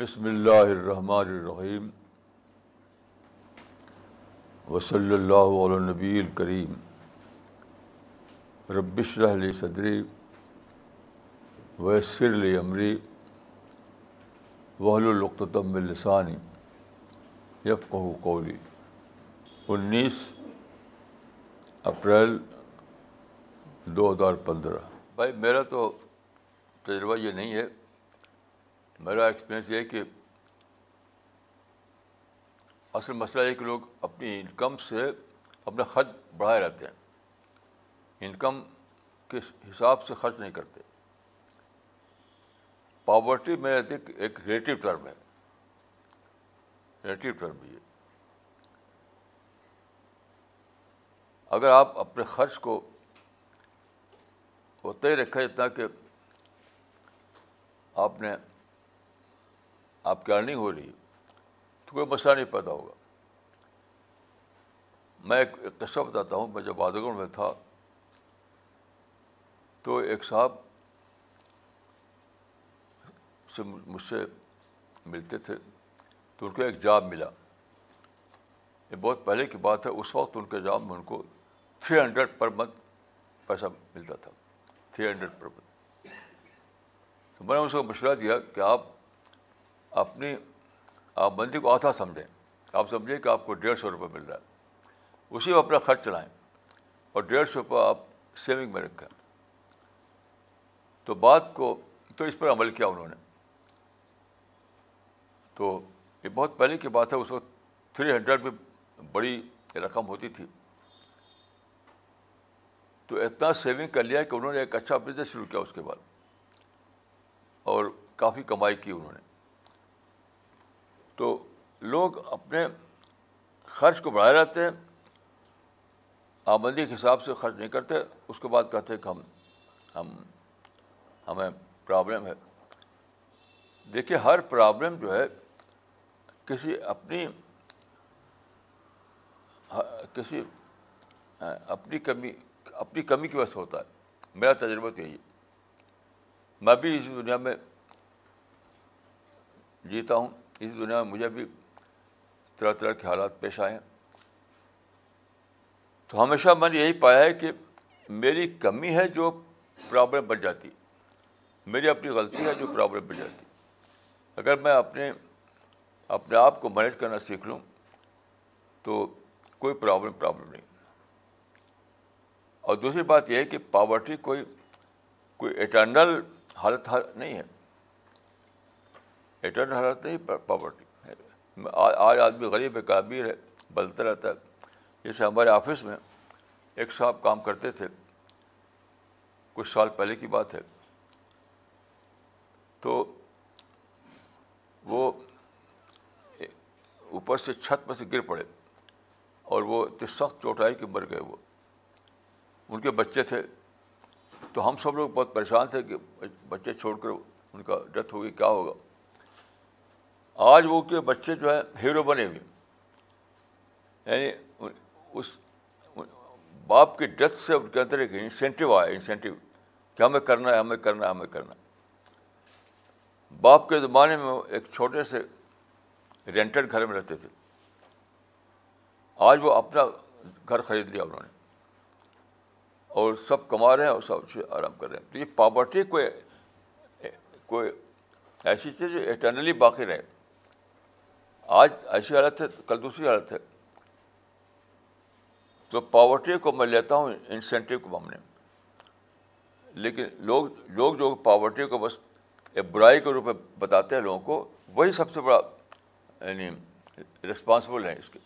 बसमीम वसल्ला नबील करीम रबिशरली सदरी वसरली अमरी वहलतमलसानी यफ़ू कौली उन्नीस अप्रैल 2015 भाई मेरा तो तजर्बा ये नहीं है मेरा एक्सपीरियंस ये है कि असल मसला ये कि लोग अपनी इनकम से अपना खर्च बढ़ाए रहते हैं इनकम के हिसाब से खर्च नहीं करते पॉवर्टी में अधिक एक रिलेटिव टर्म है रिलेटिव टर्म ये अगर आप अपने खर्च को उतना ही रखें जितना कि आपने आपकी अर्निंग हो रही तो कोई मसला नहीं पैदा होगा मैं एक किस्सा बताता हूँ मैं जब बादगढ़ में था तो एक साहब से मुझसे मिलते थे तो उनको एक जॉब मिला ये बहुत पहले की बात है उस वक्त उनके जॉब में उनको थ्री हंड्रेड पर मंथ पैसा मिलता था थ्री हंड्रेड पर मंथ तो मैंने उनको मशवरा दिया कि आप अपनी आप बंदी को आधा समझें आप समझिए कि आपको डेढ़ सौ रुपये मिल रहा है उसी में अपना खर्च चलाएं और डेढ़ सौ रुपये आप सेविंग में रखें तो बात को तो इस पर अमल किया उन्होंने तो ये बहुत पहले की बात है उस वक्त थ्री हंड्रेड भी बड़ी रकम होती थी तो इतना सेविंग कर लिया कि उन्होंने एक अच्छा बिजनेस शुरू किया उसके बाद और काफ़ी कमाई की उन्होंने तो लोग अपने खर्च को बढ़ाए रहते हैं आमदनी के हिसाब से खर्च नहीं करते उसके बाद कहते हैं कि हम हम हमें प्रॉब्लम है देखिए हर प्रॉब्लम जो है किसी अपनी किसी अपनी कमी अपनी कमी की वजह से होता है मेरा तजर्बा तो यही है मैं भी इस दुनिया में जीता हूँ इस दुनिया में मुझे भी तरह तरह के हालात पेश आए हैं तो हमेशा मैंने यही पाया है कि मेरी कमी है जो प्रॉब्लम बन जाती मेरी अपनी गलती है जो प्रॉब्लम बन जाती अगर मैं अपने अपने आप को मैनेज करना सीख लूँ तो कोई प्रॉब्लम प्रॉब्लम नहीं और दूसरी बात यह है कि पावर्टी कोई कोई एटर्नल हालत हाल नहीं है एटर्नल हालत नहीं पॉवर्टी आज आदमी गरीब है काबिर है बदलता रहता है जैसे हमारे ऑफिस में एक साहब काम करते थे कुछ साल पहले की बात है तो वो ऊपर से छत पर से गिर पड़े और वो इतने सख्त चोट आई कि मर गए वो उनके बच्चे थे तो हम सब लोग बहुत परेशान थे कि बच्चे छोड़कर उनका डेथ होगी क्या होगा आज वो के बच्चे जो हैं हीरो बने हुए यानी उस बाप की डेथ से उनके अंदर एक इंसेंटिव आया इंसेंटिव कि हमें करना है हमें करना है हमें करना है बाप के ज़माने में एक छोटे से रेंटेड घर में रहते थे आज वो अपना घर खरीद लिया उन्होंने और सब कमा रहे हैं और सब से आराम कर रहे हैं तो ये पॉवर्टी कोई कोई ऐसी चीज़ जो इटर्नली बाकी रहे आज ऐसी हालत है कल दूसरी हालत है तो पावर्टी को मैं लेता हूँ इंसेंटिव के मामले में लेकिन लोग लोग जो पावर्टी को बस एक बुराई के रूप में बताते हैं लोगों को वही सबसे बड़ा यानी रिस्पॉन्सिबल है इसके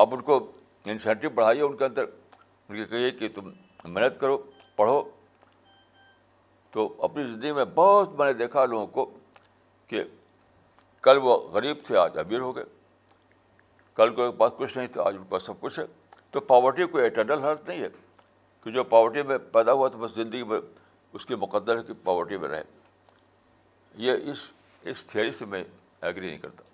आप उनको इंसेंटिव बढ़ाइए उनके अंदर उनके कहिए कि तुम मेहनत करो पढ़ो तो अपनी ज़िंदगी में बहुत मैंने देखा लोगों को कि कल वो गरीब थे आज अमीर हो गए कल को पास कुछ नहीं था आज उनके पास सब कुछ है तो पावर्टी कोई एटर्नल हालत नहीं है कि जो पावर्टी में पैदा हुआ तो बस ज़िंदगी में उसकी मुकदर है कि पावर्टी में रहे ये इस इस थियोरी से मैं एग्री नहीं करता